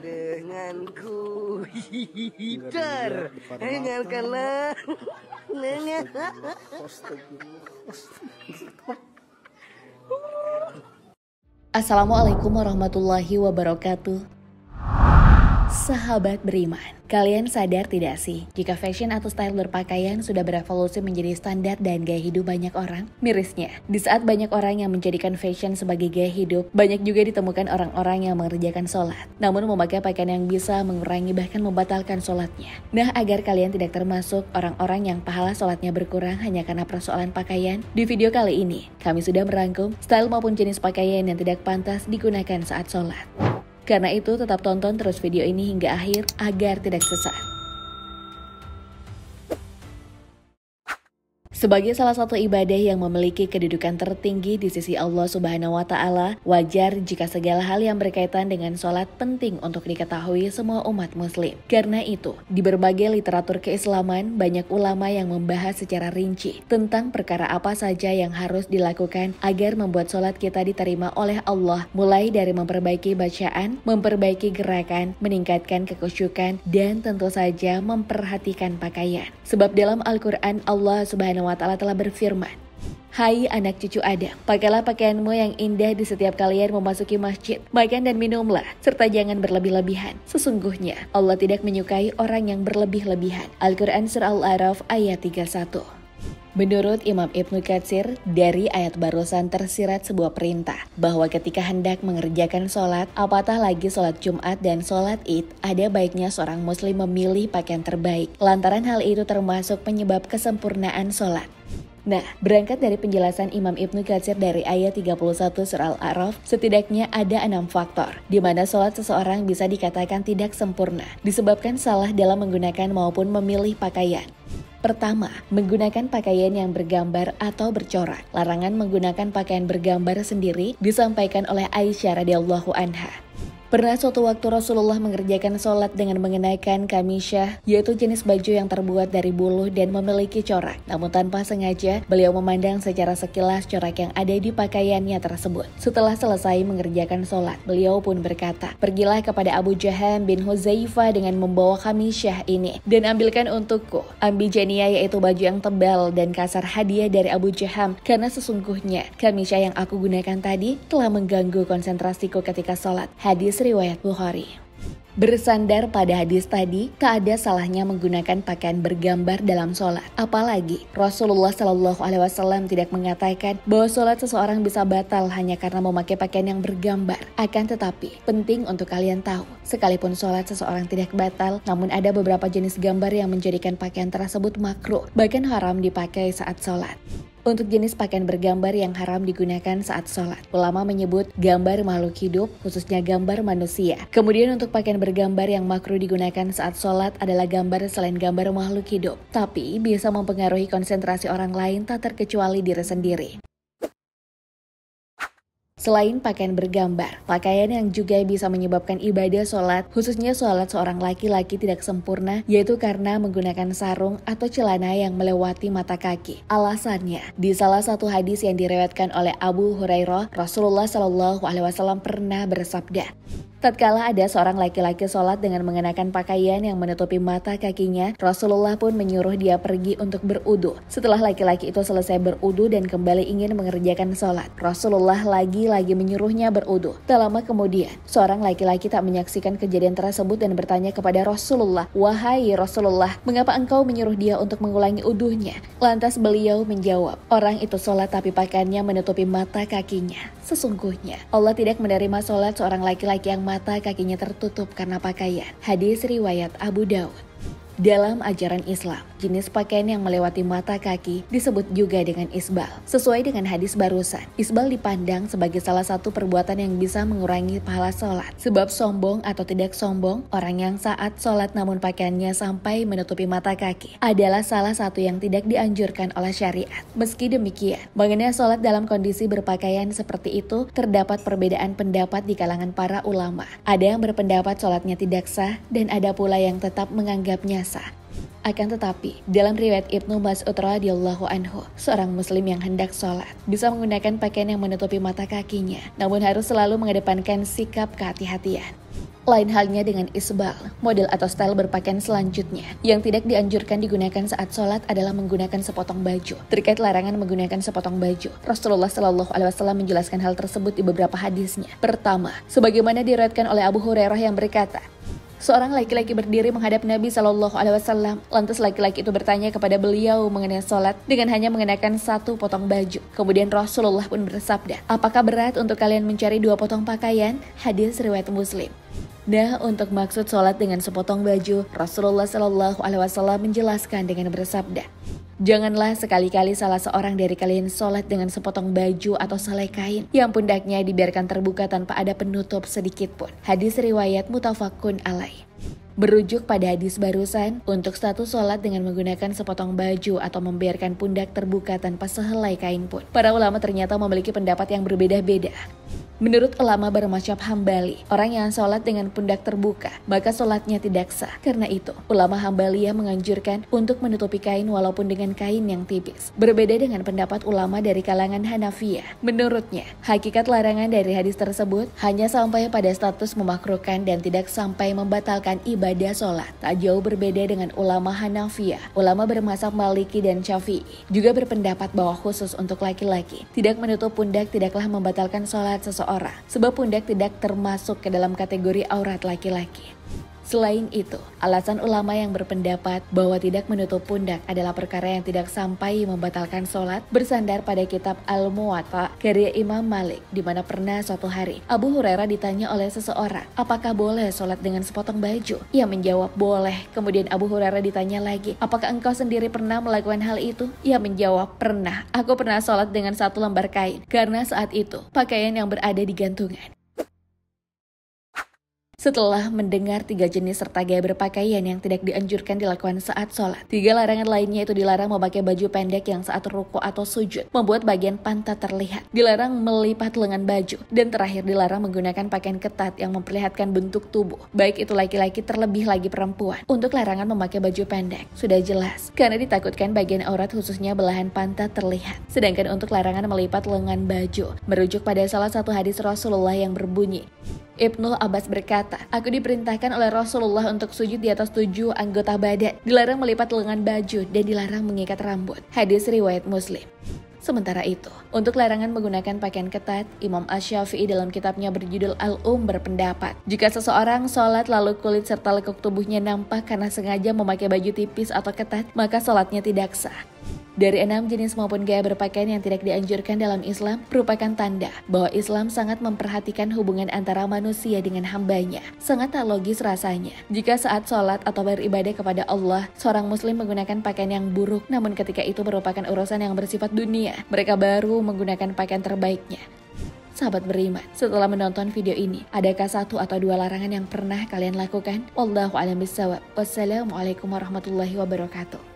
denganku Hitar Jangan kalah Nengah Assalamualaikum warahmatullahi wabarakatuh Sahabat beriman, kalian sadar tidak sih jika fashion atau style berpakaian sudah berevolusi menjadi standar dan gaya hidup banyak orang? Mirisnya, di saat banyak orang yang menjadikan fashion sebagai gaya hidup, banyak juga ditemukan orang-orang yang mengerjakan sholat, namun memakai pakaian yang bisa mengurangi bahkan membatalkan sholatnya. Nah, agar kalian tidak termasuk orang-orang yang pahala sholatnya berkurang hanya karena persoalan pakaian, di video kali ini kami sudah merangkum style maupun jenis pakaian yang tidak pantas digunakan saat sholat. Karena itu tetap tonton terus video ini hingga akhir agar tidak sesat. Sebagai salah satu ibadah yang memiliki kedudukan tertinggi di sisi Allah Subhanahu wa taala, wajar jika segala hal yang berkaitan dengan sholat penting untuk diketahui semua umat muslim. Karena itu, di berbagai literatur keislaman banyak ulama yang membahas secara rinci tentang perkara apa saja yang harus dilakukan agar membuat sholat kita diterima oleh Allah, mulai dari memperbaiki bacaan, memperbaiki gerakan, meningkatkan kekusyukan, dan tentu saja memperhatikan pakaian. Sebab dalam Al-Qur'an Allah Subhanahu wa Ta'ala telah berfirman, Hai anak cucu Adam, pakailah pakaianmu yang indah di setiap kalian memasuki masjid. Makan dan minumlah, serta jangan berlebih-lebihan. Sesungguhnya, Allah tidak menyukai orang yang berlebih-lebihan. Al-Quran Surah Al-Araf ayat 31 Menurut Imam Ibnu Katsir, dari ayat barusan tersirat sebuah perintah bahwa ketika hendak mengerjakan sholat, apatah lagi sholat Jumat dan sholat Id, ada baiknya seorang muslim memilih pakaian terbaik. Lantaran hal itu termasuk penyebab kesempurnaan sholat. Nah, berangkat dari penjelasan Imam Ibnu Katsir dari ayat 31 surah Al-A'raf, setidaknya ada enam faktor di mana sholat seseorang bisa dikatakan tidak sempurna disebabkan salah dalam menggunakan maupun memilih pakaian. Pertama, menggunakan pakaian yang bergambar atau bercorak. Larangan menggunakan pakaian bergambar sendiri disampaikan oleh Aisyah radhiyallahu anha. Pernah suatu waktu Rasulullah mengerjakan sholat dengan mengenakan kamisyah, yaitu jenis baju yang terbuat dari buluh dan memiliki corak. Namun tanpa sengaja, beliau memandang secara sekilas corak yang ada di pakaiannya tersebut. Setelah selesai mengerjakan sholat, beliau pun berkata, Pergilah kepada Abu Jaham bin Huzaifah dengan membawa kamisyah ini, dan ambilkan untukku. Ambijania yaitu baju yang tebal dan kasar hadiah dari Abu Jaham, karena sesungguhnya kamisyah yang aku gunakan tadi telah mengganggu konsentrasiku ketika sholat. Hadis riwayat Bukhari. Bersandar pada hadis tadi, tak ada salahnya menggunakan pakaian bergambar dalam sholat. Apalagi Rasulullah Shallallahu Alaihi Wasallam tidak mengatakan bahwa sholat seseorang bisa batal hanya karena memakai pakaian yang bergambar. Akan tetapi, penting untuk kalian tahu, sekalipun sholat seseorang tidak batal, namun ada beberapa jenis gambar yang menjadikan pakaian tersebut makruh, bahkan haram dipakai saat sholat untuk jenis pakaian bergambar yang haram digunakan saat sholat. Ulama menyebut gambar makhluk hidup, khususnya gambar manusia. Kemudian untuk pakaian bergambar yang makruh digunakan saat sholat adalah gambar selain gambar makhluk hidup, tapi bisa mempengaruhi konsentrasi orang lain tak terkecuali diri sendiri. Selain pakaian bergambar, pakaian yang juga bisa menyebabkan ibadah sholat, khususnya sholat seorang laki-laki tidak sempurna, yaitu karena menggunakan sarung atau celana yang melewati mata kaki. Alasannya, di salah satu hadis yang direwetkan oleh Abu Hurairah, Rasulullah Shallallahu Alaihi Wasallam pernah bersabda, Tatkala ada seorang laki-laki sholat dengan mengenakan pakaian yang menutupi mata kakinya, Rasulullah pun menyuruh dia pergi untuk berudu. Setelah laki-laki itu selesai berudu dan kembali ingin mengerjakan sholat, Rasulullah lagi-lagi menyuruhnya berudu. Tak lama kemudian, seorang laki-laki tak menyaksikan kejadian tersebut dan bertanya kepada Rasulullah, Wahai Rasulullah, mengapa engkau menyuruh dia untuk mengulangi uduhnya? Lantas beliau menjawab, orang itu sholat tapi pakaiannya menutupi mata kakinya. Sesungguhnya, Allah tidak menerima sholat seorang laki-laki yang mata kakinya tertutup karena pakaian. Hadis riwayat Abu Daud. Dalam ajaran Islam, jenis pakaian yang melewati mata kaki disebut juga dengan isbal. Sesuai dengan hadis barusan, isbal dipandang sebagai salah satu perbuatan yang bisa mengurangi pahala sholat. Sebab sombong atau tidak sombong, orang yang saat sholat namun pakaiannya sampai menutupi mata kaki adalah salah satu yang tidak dianjurkan oleh syariat. Meski demikian, mengenai sholat dalam kondisi berpakaian seperti itu, terdapat perbedaan pendapat di kalangan para ulama. Ada yang berpendapat sholatnya tidak sah, dan ada pula yang tetap menganggapnya puasa. Akan tetapi, dalam riwayat Ibnu Mas'ud radhiyallahu anhu, seorang muslim yang hendak sholat bisa menggunakan pakaian yang menutupi mata kakinya, namun harus selalu mengedepankan sikap kehati-hatian. Lain halnya dengan isbal, model atau style berpakaian selanjutnya. Yang tidak dianjurkan digunakan saat sholat adalah menggunakan sepotong baju. Terkait larangan menggunakan sepotong baju, Rasulullah Shallallahu Alaihi Wasallam menjelaskan hal tersebut di beberapa hadisnya. Pertama, sebagaimana diriwayatkan oleh Abu Hurairah yang berkata, Seorang laki-laki berdiri menghadap Nabi Shallallahu Alaihi Wasallam. Lantas laki-laki itu bertanya kepada beliau mengenai sholat dengan hanya mengenakan satu potong baju. Kemudian Rasulullah pun bersabda, apakah berat untuk kalian mencari dua potong pakaian? Hadis riwayat Muslim. Nah, untuk maksud sholat dengan sepotong baju, Rasulullah Shallallahu Alaihi Wasallam menjelaskan dengan bersabda, Janganlah sekali-kali salah seorang dari kalian sholat dengan sepotong baju atau selai kain yang pundaknya dibiarkan terbuka tanpa ada penutup sedikit pun. Hadis riwayat mutafakun alaih. Berujuk pada hadis barusan, untuk status sholat dengan menggunakan sepotong baju atau membiarkan pundak terbuka tanpa sehelai kain pun. Para ulama ternyata memiliki pendapat yang berbeda-beda. Menurut ulama bermacam Hambali, orang yang sholat dengan pundak terbuka, maka sholatnya tidak sah. Karena itu, ulama Hambali yang menganjurkan untuk menutupi kain walaupun dengan kain yang tipis. Berbeda dengan pendapat ulama dari kalangan Hanafiyah. Menurutnya, hakikat larangan dari hadis tersebut hanya sampai pada status memakruhkan dan tidak sampai membatalkan ibadah sholat. Tak jauh berbeda dengan ulama Hanafiyah. Ulama bermasak Maliki dan Syafi'i juga berpendapat bahwa khusus untuk laki-laki tidak menutup pundak tidaklah membatalkan sholat seseorang aura, sebab pundak tidak termasuk ke dalam kategori aurat laki-laki. Selain itu, alasan ulama yang berpendapat bahwa tidak menutup pundak adalah perkara yang tidak sampai membatalkan sholat bersandar pada kitab Al-Muwatta karya Imam Malik, di mana pernah suatu hari Abu Hurairah ditanya oleh seseorang, apakah boleh sholat dengan sepotong baju? Ia menjawab, boleh. Kemudian Abu Hurairah ditanya lagi, apakah engkau sendiri pernah melakukan hal itu? Ia menjawab, pernah. Aku pernah sholat dengan satu lembar kain, karena saat itu pakaian yang berada di gantungan setelah mendengar tiga jenis serta gaya berpakaian yang tidak dianjurkan dilakukan saat sholat. Tiga larangan lainnya itu dilarang memakai baju pendek yang saat ruko atau sujud, membuat bagian pantat terlihat. Dilarang melipat lengan baju. Dan terakhir dilarang menggunakan pakaian ketat yang memperlihatkan bentuk tubuh. Baik itu laki-laki terlebih lagi perempuan. Untuk larangan memakai baju pendek, sudah jelas. Karena ditakutkan bagian aurat khususnya belahan pantat terlihat. Sedangkan untuk larangan melipat lengan baju, merujuk pada salah satu hadis Rasulullah yang berbunyi, Ibnu Abbas berkata, Aku diperintahkan oleh Rasulullah untuk sujud di atas tujuh anggota badan, dilarang melipat lengan baju, dan dilarang mengikat rambut. Hadis riwayat Muslim. Sementara itu, untuk larangan menggunakan pakaian ketat, Imam Ash-Syafi'i dalam kitabnya berjudul Al-Um berpendapat, jika seseorang sholat lalu kulit serta lekuk tubuhnya nampak karena sengaja memakai baju tipis atau ketat, maka sholatnya tidak sah. Dari enam jenis maupun gaya berpakaian yang tidak dianjurkan dalam Islam merupakan tanda bahwa Islam sangat memperhatikan hubungan antara manusia dengan hambanya. Sangat tak logis rasanya. Jika saat sholat atau beribadah kepada Allah, seorang muslim menggunakan pakaian yang buruk namun ketika itu merupakan urusan yang bersifat dunia, mereka baru menggunakan pakaian terbaiknya. Sahabat beriman, setelah menonton video ini, adakah satu atau dua larangan yang pernah kalian lakukan? Wallahu a'lam Wassalamualaikum warahmatullahi wabarakatuh.